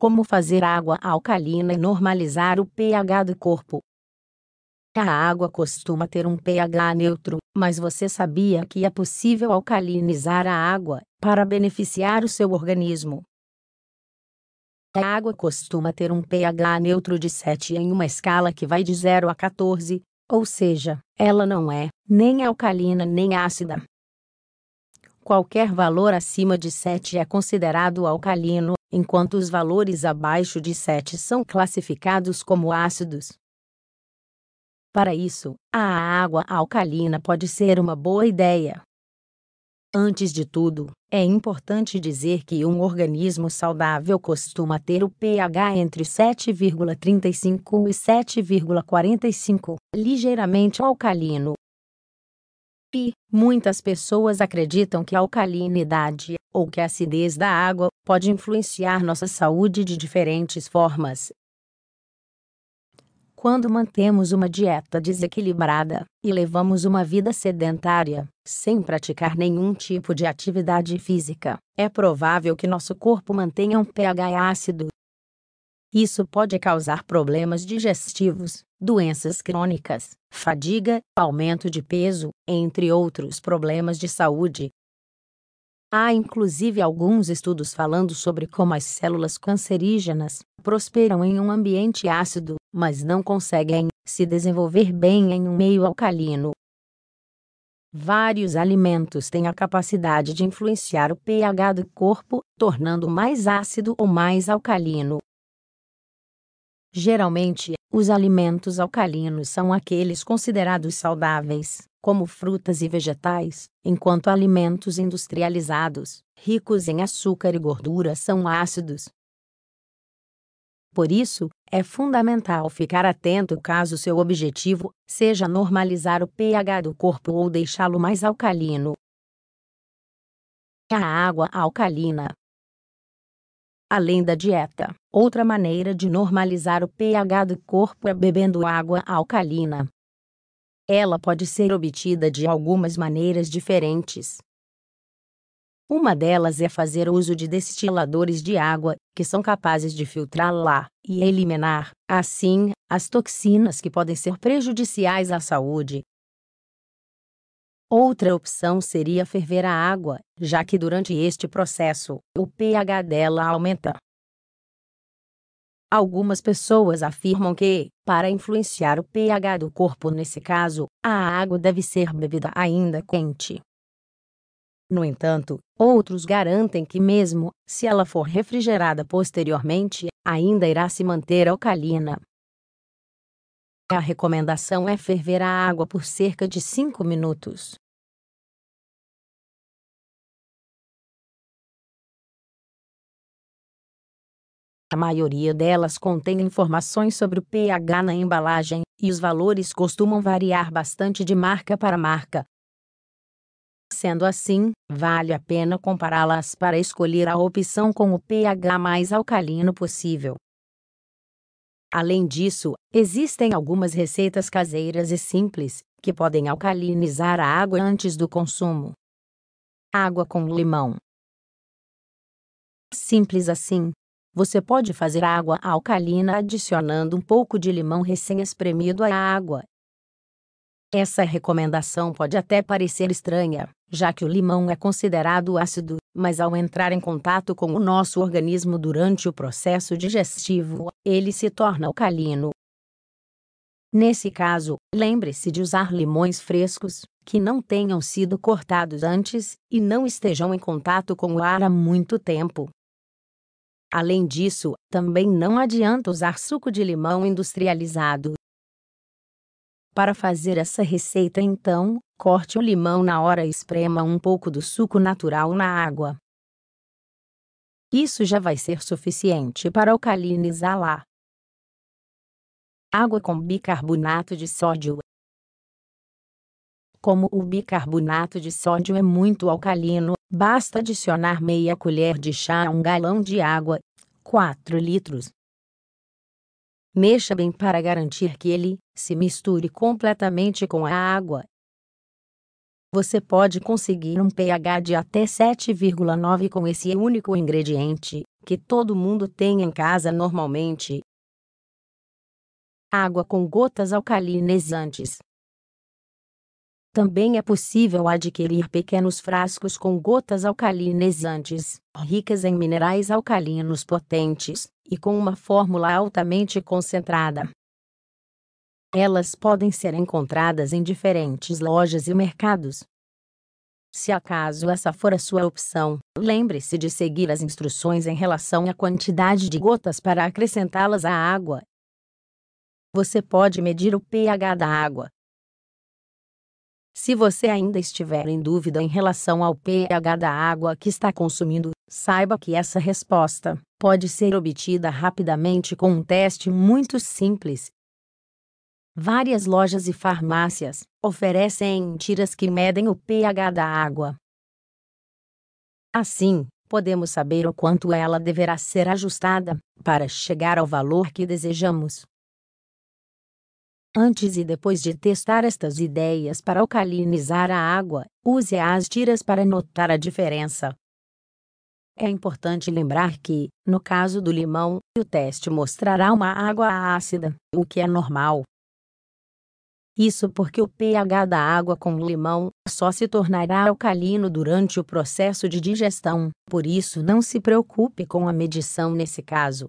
Como fazer água alcalina e normalizar o pH do corpo. A água costuma ter um pH neutro, mas você sabia que é possível alcalinizar a água para beneficiar o seu organismo? A água costuma ter um pH neutro de 7 em uma escala que vai de 0 a 14, ou seja, ela não é nem alcalina nem ácida. Qualquer valor acima de 7 é considerado alcalino enquanto os valores abaixo de 7 são classificados como ácidos. Para isso, a água alcalina pode ser uma boa ideia. Antes de tudo, é importante dizer que um organismo saudável costuma ter o pH entre 7,35 e 7,45, ligeiramente alcalino, Pi. Muitas pessoas acreditam que a alcalinidade, ou que a acidez da água, pode influenciar nossa saúde de diferentes formas. Quando mantemos uma dieta desequilibrada e levamos uma vida sedentária, sem praticar nenhum tipo de atividade física, é provável que nosso corpo mantenha um pH ácido isso pode causar problemas digestivos, doenças crônicas, fadiga, aumento de peso, entre outros problemas de saúde. Há inclusive alguns estudos falando sobre como as células cancerígenas prosperam em um ambiente ácido, mas não conseguem se desenvolver bem em um meio alcalino. Vários alimentos têm a capacidade de influenciar o pH do corpo, tornando mais ácido ou mais alcalino. Geralmente, os alimentos alcalinos são aqueles considerados saudáveis, como frutas e vegetais, enquanto alimentos industrializados, ricos em açúcar e gordura, são ácidos. Por isso, é fundamental ficar atento caso seu objetivo seja normalizar o pH do corpo ou deixá-lo mais alcalino. A água alcalina além da dieta. Outra maneira de normalizar o pH do corpo é bebendo água alcalina. Ela pode ser obtida de algumas maneiras diferentes. Uma delas é fazer uso de destiladores de água, que são capazes de filtrá-la e eliminar, assim, as toxinas que podem ser prejudiciais à saúde, Outra opção seria ferver a água, já que durante este processo, o pH dela aumenta. Algumas pessoas afirmam que, para influenciar o pH do corpo nesse caso, a água deve ser bebida ainda quente. No entanto, outros garantem que, mesmo se ela for refrigerada posteriormente, ainda irá se manter alcalina. A recomendação é ferver a água por cerca de 5 minutos. A maioria delas contém informações sobre o pH na embalagem, e os valores costumam variar bastante de marca para marca. Sendo assim, vale a pena compará-las para escolher a opção com o pH mais alcalino possível. Além disso, existem algumas receitas caseiras e simples, que podem alcalinizar a água antes do consumo. Água com limão. Simples assim. Você pode fazer água alcalina adicionando um pouco de limão recém-espremido à água. Essa recomendação pode até parecer estranha, já que o limão é considerado ácido mas ao entrar em contato com o nosso organismo durante o processo digestivo, ele se torna alcalino. Nesse caso, lembre-se de usar limões frescos, que não tenham sido cortados antes e não estejam em contato com o ar há muito tempo. Além disso, também não adianta usar suco de limão industrializado, para fazer essa receita então, corte o limão na hora e esprema um pouco do suco natural na água. Isso já vai ser suficiente para alcalinizá-la. Água com bicarbonato de sódio. Como o bicarbonato de sódio é muito alcalino, basta adicionar meia colher de chá a um galão de água, 4 litros. Mexa bem para garantir que ele se misture completamente com a água. Você pode conseguir um pH de até 7,9 com esse único ingrediente, que todo mundo tem em casa normalmente. Água com gotas alcalinizantes. Também é possível adquirir pequenos frascos com gotas alcalinizantes, ricas em minerais alcalinos potentes, e com uma fórmula altamente concentrada. Elas podem ser encontradas em diferentes lojas e mercados. Se acaso essa for a sua opção, lembre-se de seguir as instruções em relação à quantidade de gotas para acrescentá-las à água. Você pode medir o pH da água. Se você ainda estiver em dúvida em relação ao pH da água que está consumindo, saiba que essa resposta pode ser obtida rapidamente com um teste muito simples. Várias lojas e farmácias oferecem tiras que medem o pH da água. Assim, podemos saber o quanto ela deverá ser ajustada para chegar ao valor que desejamos. Antes e depois de testar estas ideias para alcalinizar a água, use as tiras para notar a diferença. É importante lembrar que, no caso do limão, o teste mostrará uma água ácida, o que é normal, isso porque o pH da água com limão só se tornará alcalino durante o processo de digestão, por isso não se preocupe com a medição nesse caso.